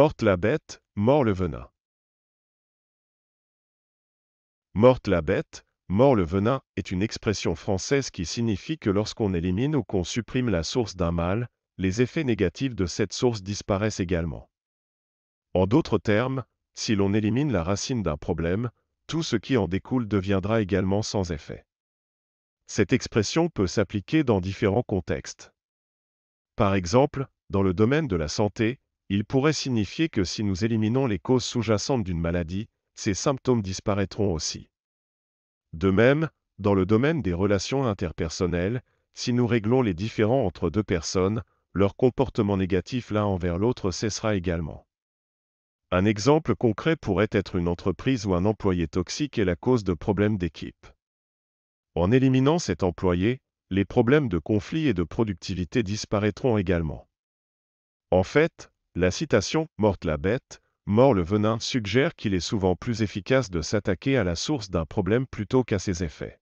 Morte la bête, mort le venin. Morte la bête, mort le venin est une expression française qui signifie que lorsqu'on élimine ou qu'on supprime la source d'un mal, les effets négatifs de cette source disparaissent également. En d'autres termes, si l'on élimine la racine d'un problème, tout ce qui en découle deviendra également sans effet. Cette expression peut s'appliquer dans différents contextes. Par exemple, dans le domaine de la santé, il pourrait signifier que si nous éliminons les causes sous-jacentes d'une maladie, ces symptômes disparaîtront aussi. De même, dans le domaine des relations interpersonnelles, si nous réglons les différends entre deux personnes, leur comportement négatif l'un envers l'autre cessera également. Un exemple concret pourrait être une entreprise où un employé toxique est la cause de problèmes d'équipe. En éliminant cet employé, les problèmes de conflit et de productivité disparaîtront également. En fait, la citation « Morte la bête, mort le venin » suggère qu'il est souvent plus efficace de s'attaquer à la source d'un problème plutôt qu'à ses effets.